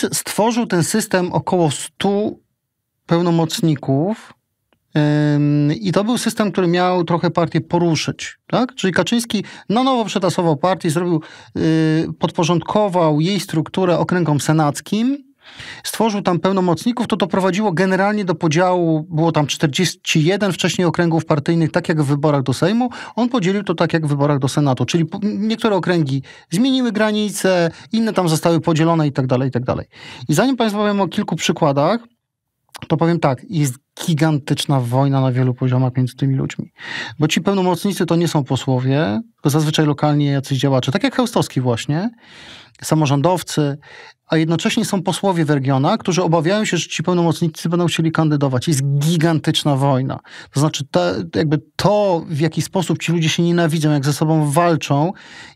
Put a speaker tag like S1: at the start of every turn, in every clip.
S1: PiS stworzył ten system około 100 pełnomocników, i to był system, który miał trochę partię poruszyć. Tak? Czyli Kaczyński na nowo przetasował partię, zrobił, y, podporządkował jej strukturę okręgom senackim stworzył tam pełnomocników, to to prowadziło generalnie do podziału, było tam 41 wcześniej okręgów partyjnych, tak jak w wyborach do Sejmu. On podzielił to tak jak w wyborach do Senatu, czyli niektóre okręgi zmieniły granice, inne tam zostały podzielone i tak dalej, i tak dalej. I zanim Państwu powiem o kilku przykładach, to powiem tak, jest gigantyczna wojna na wielu poziomach między tymi ludźmi. Bo ci pełnomocnicy to nie są posłowie, to zazwyczaj lokalni jacyś działacze, tak jak Chełstowski właśnie, samorządowcy, a jednocześnie są posłowie w regionach, którzy obawiają się, że ci pełnomocnicy będą chcieli kandydować. Jest gigantyczna wojna. To znaczy, te, jakby to, w jaki sposób ci ludzie się nienawidzą, jak ze sobą walczą,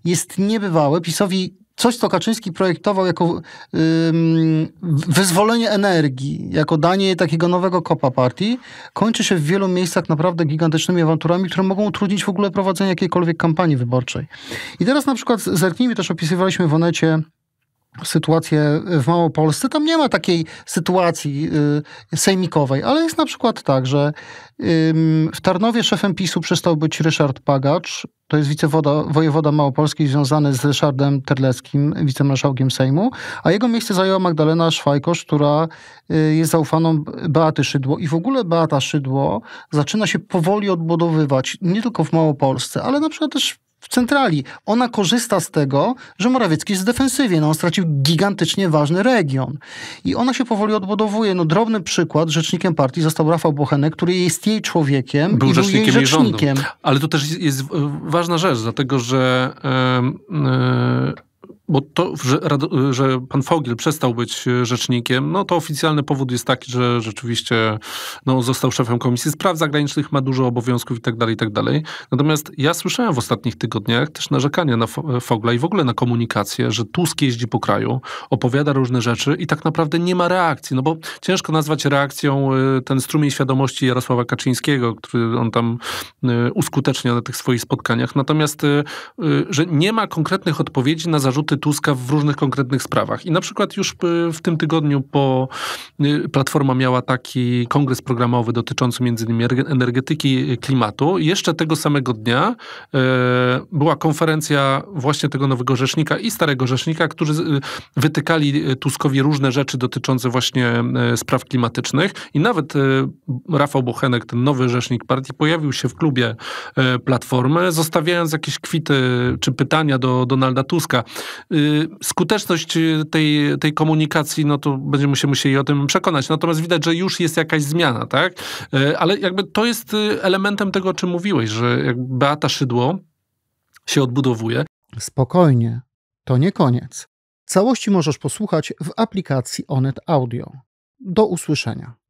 S1: jest niebywałe. PiSowi coś, co Kaczyński projektował jako ym, wyzwolenie energii, jako danie takiego nowego kopa partii, kończy się w wielu miejscach naprawdę gigantycznymi awanturami, które mogą utrudnić w ogóle prowadzenie jakiejkolwiek kampanii wyborczej. I teraz na przykład zerknijmy, też opisywaliśmy w Onecie sytuację w Małopolsce. Tam nie ma takiej sytuacji y, sejmikowej, ale jest na przykład tak, że y, w Tarnowie szefem PiSu przestał być Ryszard Pagacz, to jest wicewojewoda małopolski związany z Ryszardem Terleckim, wicemarszałkiem Sejmu, a jego miejsce zajęła Magdalena Szwajkosz, która y, jest zaufaną Beaty Szydło. I w ogóle Beata Szydło zaczyna się powoli odbudowywać, nie tylko w Małopolsce, ale na przykład też w centrali. Ona korzysta z tego, że Morawiecki jest w defensywie. No, on stracił gigantycznie ważny region. I ona się powoli odbudowuje. No, drobny przykład, rzecznikiem partii został Rafał Bochenek, który jest jej człowiekiem był i rzecznikiem był jej rzecznikiem. Jej
S2: Ale to też jest e, ważna rzecz, dlatego że... Yy, yy bo to, że, że, pan Fogiel przestał być e, rzecznikiem, no to oficjalny powód jest taki, że rzeczywiście no, został szefem Komisji Spraw Zagranicznych, ma dużo obowiązków i i tak dalej, tak dalej. Natomiast ja słyszałem w ostatnich tygodniach też narzekania na e, Fogla i w ogóle na komunikację, że Tusk jeździ po kraju, opowiada różne rzeczy i tak naprawdę nie ma reakcji, no bo ciężko nazwać reakcją e, ten strumień świadomości Jarosława Kaczyńskiego, który on tam uskutecznia na tych swoich spotkaniach. Natomiast, że nie ma konkretnych odpowiedzi na zarzuty akcenty Tuska w różnych konkretnych sprawach. I na przykład już y, w tym tygodniu po y, Platforma miała taki kongres programowy dotyczący m.in. energetyki, y, klimatu. I jeszcze tego samego dnia była konferencja właśnie tego nowego rzecznika i starego rzecznika, którzy wytykali Tuskowi różne rzeczy dotyczące właśnie spraw klimatycznych. I nawet Rafał Bochenek, ten nowy rzecznik partii, pojawił się w klubie Platformy, zostawiając jakieś kwity czy pytania do Donalda Tuska. Y, skuteczność y, tej, tej komunikacji, no to będziemy się musieli o tym przekonać. Natomiast widać, że już jest jakaś zmiana, tak? Y, ale jakby to jest elementem tego, o czym mówiłeś, że jak Beata Szydło się odbudowuje.
S1: Spokojnie, to nie koniec. Całości możesz posłuchać w aplikacji Onet Audio. Do usłyszenia.